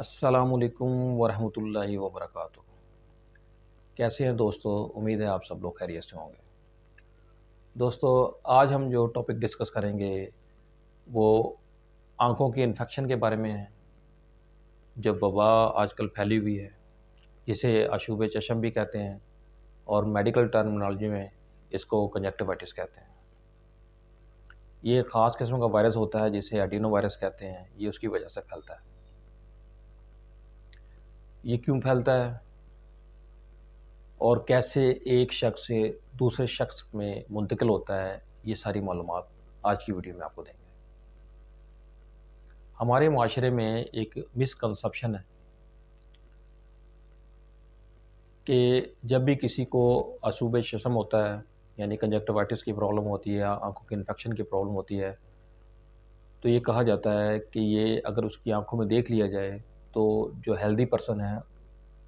असलकम वरहमल वरक़ कैसे हैं दोस्तों उम्मीद है आप सब लोग खैरियत से होंगे दोस्तों आज हम जो टॉपिक डिस्कस करेंगे वो आँखों के इन्फेक्शन के बारे में है जब वबा आजकल फैली हुई है जिसे अशूब चशम भी कहते हैं और मेडिकल टर्मिनोलॉजी में इसको कंजक्टिवाइटिस कहते हैं ये ख़ास किस्म का वायरस होता है जिसे एडिनो वायरस कहते हैं ये उसकी वजह से फैलता है ये क्यों फैलता है और कैसे एक शख्स से दूसरे शख्स में मुंतकिल होता है ये सारी मालूम आज की वीडियो में आपको देंगे हमारे माशरे में एक मिसकनसप्शन है कि जब भी किसी को असूब शसम होता है यानी कंजक्टिवाइटिस की प्रॉब्लम होती है आंखों के इन्फेक्शन की प्रॉब्लम होती है तो ये कहा जाता है कि ये अगर उसकी आंखों में देख लिया जाए तो जो हेल्दी पर्सन है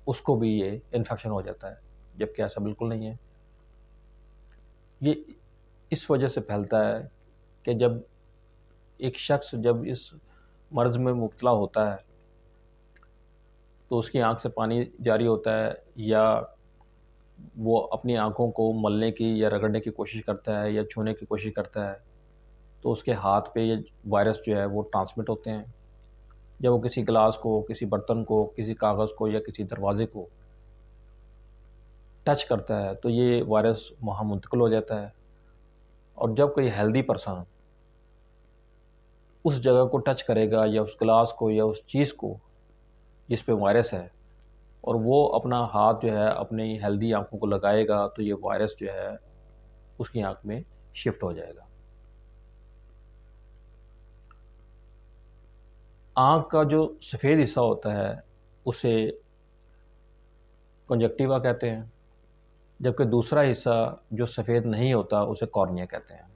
उसको भी ये इन्फेक्शन हो जाता है जबकि ऐसा बिल्कुल नहीं है ये इस वजह से फैलता है कि जब एक शख्स जब इस मर्ज़ में मुबतला होता है तो उसकी आंख से पानी जारी होता है या वो अपनी आंखों को मलने की या रगड़ने की कोशिश करता है या छूने की कोशिश करता है तो उसके हाथ पे ये वायरस जो है वो ट्रांसमिट होते हैं जब वो किसी ग्लास को किसी बर्तन को किसी कागज़ को या किसी दरवाज़े को टच करता है तो ये वायरस वहाँ मुंतकिल हो जाता है और जब कोई हेल्दी पर्सन उस जगह को टच करेगा या उस गिलास को या उस चीज़ को जिस पे वायरस है और वो अपना हाथ जो है अपनी हेल्दी आंखों को लगाएगा तो ये वायरस जो है उसकी आंख में शिफ्ट हो जाएगा आँख का जो सफ़ेद हिस्सा होता है उसे कंजक्टिवा कहते हैं जबकि दूसरा हिस्सा जो सफ़ेद नहीं होता उसे कॉर्निया कहते हैं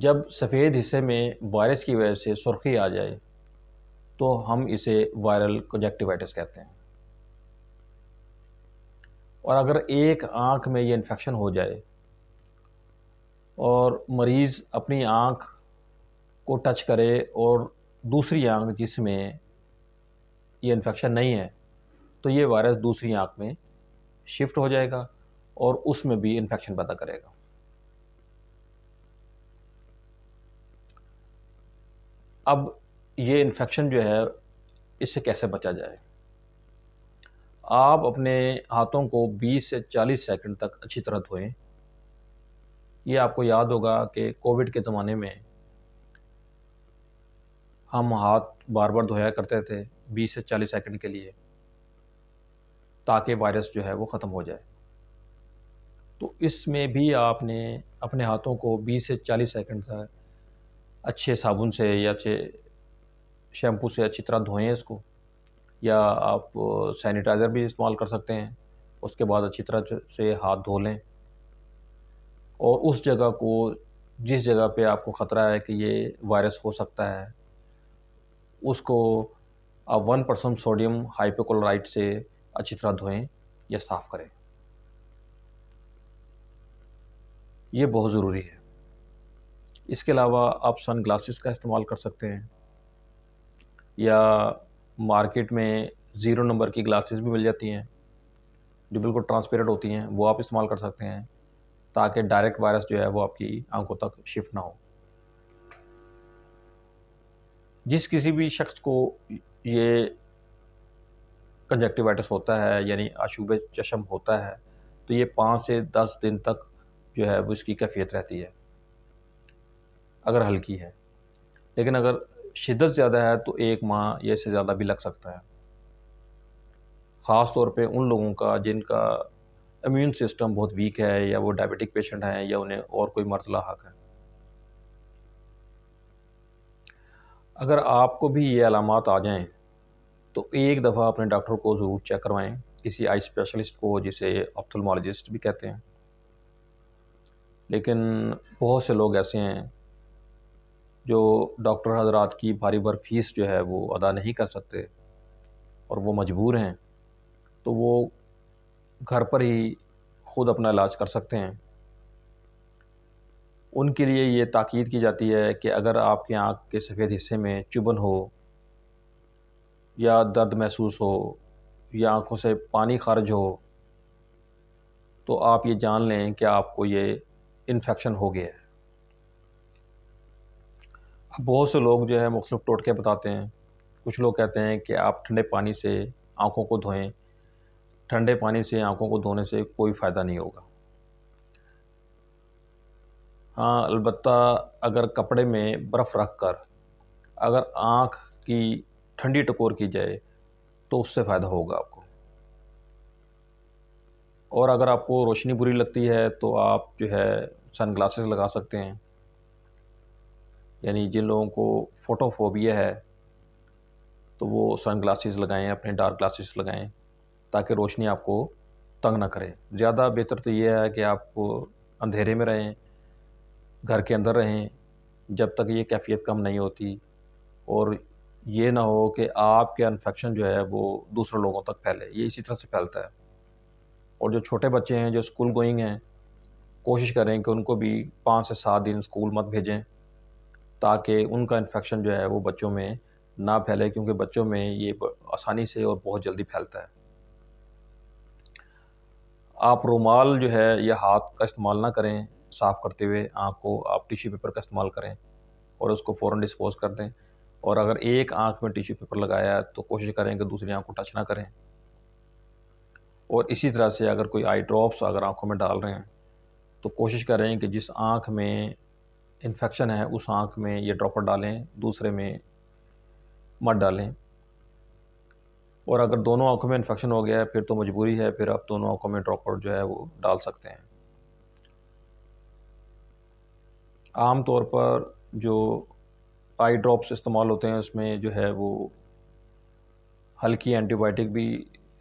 जब सफ़ेद हिस्से में वायरस की वजह से सुर्खी आ जाए तो हम इसे वायरल कंजक्टिवाइटिस कहते हैं और अगर एक आँख में ये इन्फेक्शन हो जाए और मरीज़ अपनी आँख को टच करे और दूसरी आँख जिसमें ये इन्फेक्शन नहीं है तो ये वायरस दूसरी आँख में शिफ्ट हो जाएगा और उसमें भी इन्फेक्शन पैदा करेगा अब ये इन्फेक्शन जो है इससे कैसे बचा जाए आप अपने हाथों को 20 से 40 सेकंड तक अच्छी तरह धोएं ये आपको याद होगा कि कोविड के ज़माने में हम हाथ बार बार धोया करते थे 20 से 40 सेकंड के लिए ताकि वायरस जो है वो ख़त्म हो जाए तो इसमें भी आपने अपने हाथों को 20 से 40 सेकंड तक अच्छे साबुन से या अच्छे शैम्पू से अच्छी तरह धोएं इसको या आप सैनिटाइज़र भी इस्तेमाल कर सकते हैं उसके बाद अच्छी तरह से हाथ धो लें और उस जगह को जिस जगह पे आपको ख़तरा है कि ये वायरस हो सकता है उसको आप वन परसेंट सोडियम हाइपोक्लोराइड से अच्छी तरह धोएं या साफ़ करें ये बहुत ज़रूरी है इसके अलावा आप सन ग्लासेस का इस्तेमाल कर सकते हैं या मार्केट में ज़ीरो नंबर की ग्लासेस भी मिल जाती हैं जो बिल्कुल ट्रांसपेरेंट होती हैं वो आप इस्तेमाल कर सकते हैं ताकि डायरेक्ट वायरस जो है वो आपकी आंखों तक शिफ्ट ना हो जिस किसी भी शख्स को ये कंजक्टिवाइटिस होता है यानी आशूब चशम होता है तो ये पाँच से दस दिन तक जो है वो इसकी कैफियत रहती है अगर हल्की है लेकिन अगर शिदत ज़्यादा है तो एक माह या इससे ज़्यादा भी लग सकता है ख़ास तौर पे उन लोगों का जिनका इम्यून सिस्टम बहुत वीक है या वो डायबिटिक पेशेंट हैं या उन्हें और कोई मरतला हक है अगर आपको भी ये अलामत आ जाएँ तो एक दफ़ा अपने डॉक्टर को ज़रूर चेक करवाएं किसी आई स्पेशलिस्ट को जिसे ऑप्थलमोलॉजिस्ट भी कहते हैं लेकिन बहुत से लोग ऐसे हैं जो डॉक्टर हजरात की भारी भर फीस जो है वो अदा नहीं कर सकते और वो मजबूर हैं तो वो घर पर ही ख़ुद अपना इलाज कर सकते हैं उनके लिए ये ताक़ीद की जाती है कि अगर आपके आँख के सफ़ेद हिस्से में चुभन हो या दर्द महसूस हो या आँखों से पानी ख़ारिज हो तो आप ये जान लें कि आपको ये इन्फेक्शन हो गया है अब बहुत से लोग जो है मुख्तु टोटके बताते हैं कुछ लोग कहते हैं कि आप ठंडे पानी से आँखों को धोएं ठंडे पानी से आँखों को धोने से कोई फ़ायदा नहीं होगा हाँ अलबत्त अगर कपड़े में बर्फ़ रख कर अगर आँख की ठंडी टकोर की जाए तो उससे फ़ायदा होगा आपको और अगर आपको रोशनी बुरी लगती है तो आप जो है सन ग्लासेस लगा सकते हैं यानी जिन लोगों को फोटोफोबिया है तो वो सन ग्लासेस लगाएँ अपने डार्क ग्लासेस लगाएँ ताकि रोशनी आपको तंग ना करे ज़्यादा बेहतर तो ये है कि आप अंधेरे में रहें घर के अंदर रहें जब तक ये कैफियत कम नहीं होती और ये ना हो कि आपके इन्फेक्शन जो है वो दूसरे लोगों तक फैले ये इसी तरह से फैलता है और जो छोटे बच्चे हैं जो स्कूल गोइंग हैं कोशिश करें कि उनको भी पाँच से सात दिन स्कूल मत भेजें ताकि उनका इन्फेक्शन जो है वो बच्चों में ना फैले क्योंकि बच्चों में ये आसानी से और बहुत जल्दी फैलता है आप रुमाल जो है या हाथ का इस्तेमाल ना करें साफ़ करते हुए आँख को आप टिश्यू पेपर का इस्तेमाल करें और उसको फ़ौर डिस्पोज कर दें और अगर एक आँख में टिश्यू पेपर लगाया है तो कोशिश करें कि दूसरी आँख को टच ना करें और इसी तरह से अगर कोई आई ड्रॉप्स अगर आँखों में डाल रहे हैं तो कोशिश करें कि जिस आँख में इन्फेक्शन है उस आँख में ये ड्रॉपर डालें दूसरे में मत डालें और अगर दोनों आँखों में इन्फेक्शन हो गया है फिर तो मजबूरी है फिर आप दोनों आँखों में ड्रॉपर जो है वो डाल सकते हैं आम तौर पर जो आई ड्रॉप्स इस्तेमाल होते हैं उसमें जो है वो हल्की एंटीबायोटिक भी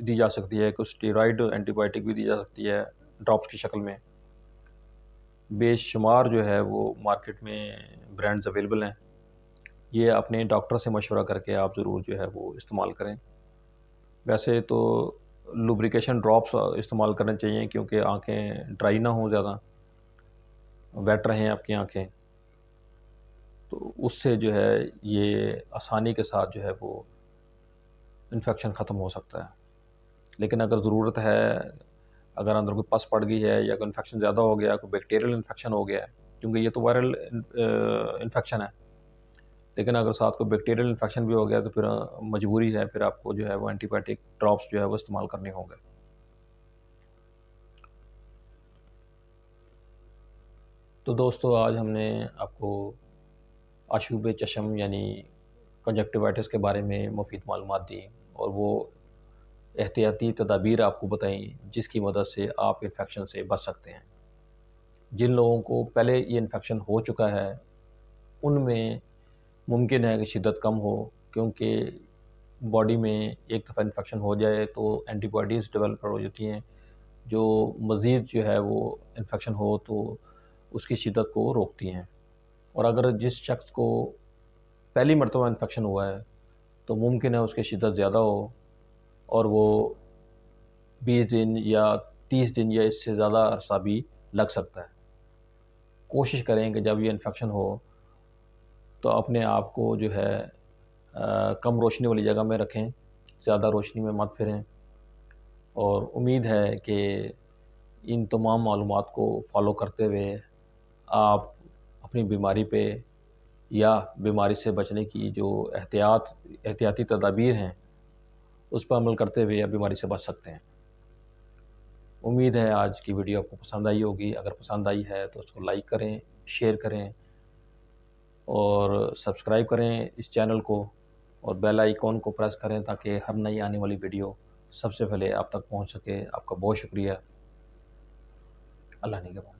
दी जा सकती है कुछ स्टेराइड एंटीबायोटिक भी दी जा सकती है ड्रॉप्स की शक्ल में बेशुमार जो है वो मार्केट में ब्रांड्स अवेलेबल हैं ये अपने डॉक्टर से मशवरा करके आप ज़रूर जो है वो इस्तेमाल करें वैसे तो लुब्रिकेशन ड्रॉप्स इस्तेमाल करने चाहिए क्योंकि आंखें ड्राई ना हों ज़्यादा बैठ रहे हैं आपकी आँखें तो उससे जो है ये आसानी के साथ जो है वो इन्फेक्शन ख़त्म हो सकता है लेकिन अगर ज़रूरत है अगर अंदर कोई पस पड़ गई है या कोई इन्फेक्शन ज़्यादा हो गया कोई बैक्टीरियल इन्फेक्शन हो गया है क्योंकि ये तो वायरल इन्फेक्शन है लेकिन अगर साथ को बैक्टीरियल इन्फेक्शन भी हो गया तो फिर मजबूरी है फिर आपको जो है वो एंटीबायोटिक ड्रॉप्स जो है वो इस्तेमाल करने होंगे तो दोस्तों आज हमने आपको आशूब चशम यानी कंजक्टिवाइटिस के बारे में मुफीद मालूम दी और वो एहतियाती तदाबीर आपको बताई जिसकी मदद से आप इन्फेक्शन से बच सकते हैं जिन लोगों को पहले ये इन्फेक्शन हो चुका है उनमें मुमकिन है कि शिदत कम हो क्योंकि बॉडी में एक दफ़ा इन्फेक्शन हो जाए तो एंटीबॉडीज़ डेवलप हो जाती हैं जो मज़ीद जो है वो इन्फेक्शन हो तो उसकी शिदत को रोकती हैं और अगर जिस शख्स को पहली मरतबा इन्फेक्शन हुआ है तो मुमकिन है उसकी शिदत ज़्यादा हो और वो बीस दिन या तीस दिन या इससे ज़्यादा अरसा भी लग सकता है कोशिश करें कि जब ये इन्फेक्शन हो तो अपने आप को जो है आ, कम रोशनी वाली जगह में रखें ज़्यादा रोशनी में मत फिरें और उम्मीद है कि इन तमाम मालूम को फॉलो करते हुए आप अपनी बीमारी पे या बीमारी से बचने की जो एहतियात एहतियाती तदाबीर हैं उस पर अमल करते हुए आप बीमारी से बच सकते हैं उम्मीद है आज की वीडियो आपको पसंद आई होगी अगर पसंद आई है तो उसको लाइक करें शेयर करें और सब्सक्राइब करें इस चैनल को और बेल आइकॉन को प्रेस करें ताकि हर नई आने वाली वीडियो सबसे पहले आप तक पहुंच सके आपका बहुत शुक्रिया अल्लाह ने